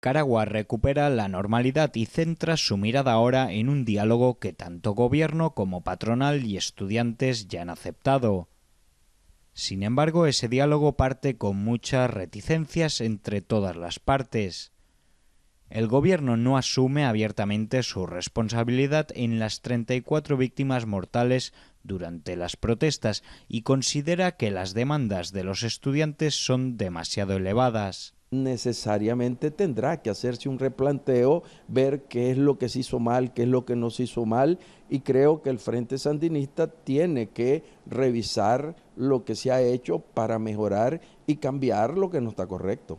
Caragua recupera la normalidad y centra su mirada ahora en un diálogo que tanto gobierno como patronal y estudiantes ya han aceptado. Sin embargo, ese diálogo parte con muchas reticencias entre todas las partes. El gobierno no asume abiertamente su responsabilidad en las 34 víctimas mortales durante las protestas y considera que las demandas de los estudiantes son demasiado elevadas necesariamente tendrá que hacerse un replanteo, ver qué es lo que se hizo mal, qué es lo que no se hizo mal, y creo que el Frente Sandinista tiene que revisar lo que se ha hecho para mejorar y cambiar lo que no está correcto.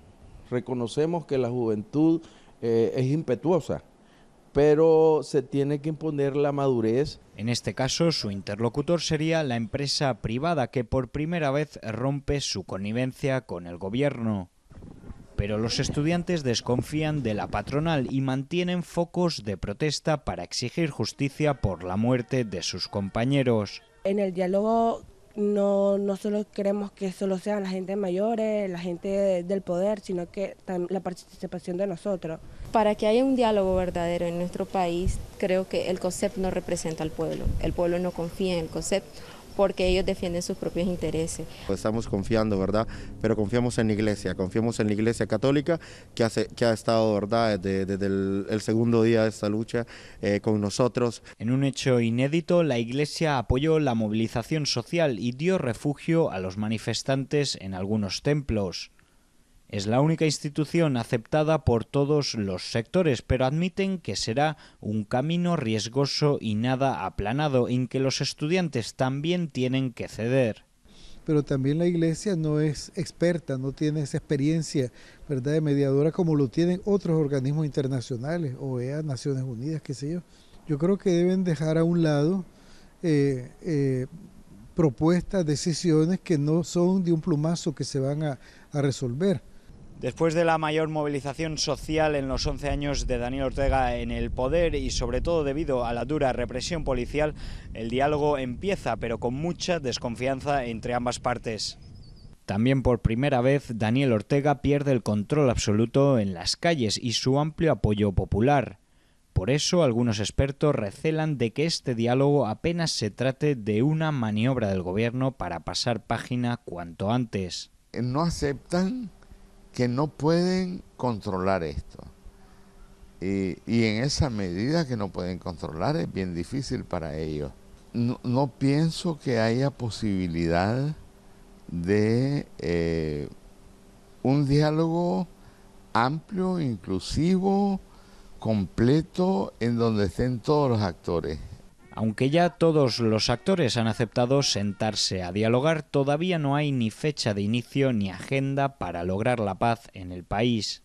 Reconocemos que la juventud eh, es impetuosa, pero se tiene que imponer la madurez. En este caso, su interlocutor sería la empresa privada que por primera vez rompe su connivencia con el gobierno pero los estudiantes desconfían de la patronal y mantienen focos de protesta para exigir justicia por la muerte de sus compañeros. En el diálogo no, no solo queremos que solo sean la gente mayores, la gente del poder, sino que la participación de nosotros. Para que haya un diálogo verdadero en nuestro país, creo que el COSEP no representa al pueblo. El pueblo no confía en el COSEP porque ellos defienden sus propios intereses. Pues estamos confiando, ¿verdad? Pero confiamos en la iglesia, confiamos en la iglesia católica que, hace, que ha estado, ¿verdad?, desde, el, segundo día de esta lucha eh, con nosotros. En un hecho inédito, la iglesia apoyó la movilización social y dio refugio a los manifestantes en algunos templos. Es la única institución aceptada por todos los sectores, pero admiten que será un camino riesgoso y nada aplanado, en que los estudiantes también tienen que ceder. Pero también la iglesia no es experta, no tiene esa experiencia ¿verdad? de mediadora como lo tienen otros organismos internacionales, OEA, Naciones Unidas, qué sé yo. Yo creo que deben dejar a un lado eh, eh, propuestas, decisiones que no son de un plumazo que se van a resolver Después de la mayor movilización social en los 11 años de Daniel Ortega en el poder y sobre todo debido a la dura represión policial, el diálogo empieza, pero con mucha desconfianza entre ambas partes. También por primera vez Daniel Ortega pierde el control absoluto en las calles y su amplio apoyo popular. Por eso algunos expertos recelan de que este diálogo apenas se trate de una maniobra del gobierno para pasar página cuanto antes. No aceptan que no pueden controlar esto. Y, en esa medida que no pueden controlar es bien difícil para ellos. No, pienso que haya posibilidad de eh, un diálogo amplio, inclusivo, completo, en donde estén todos los actores. Aunque ya todos los actores han aceptado sentarse a dialogar, todavía no hay ni fecha de inicio ni agenda para lograr la paz en el país.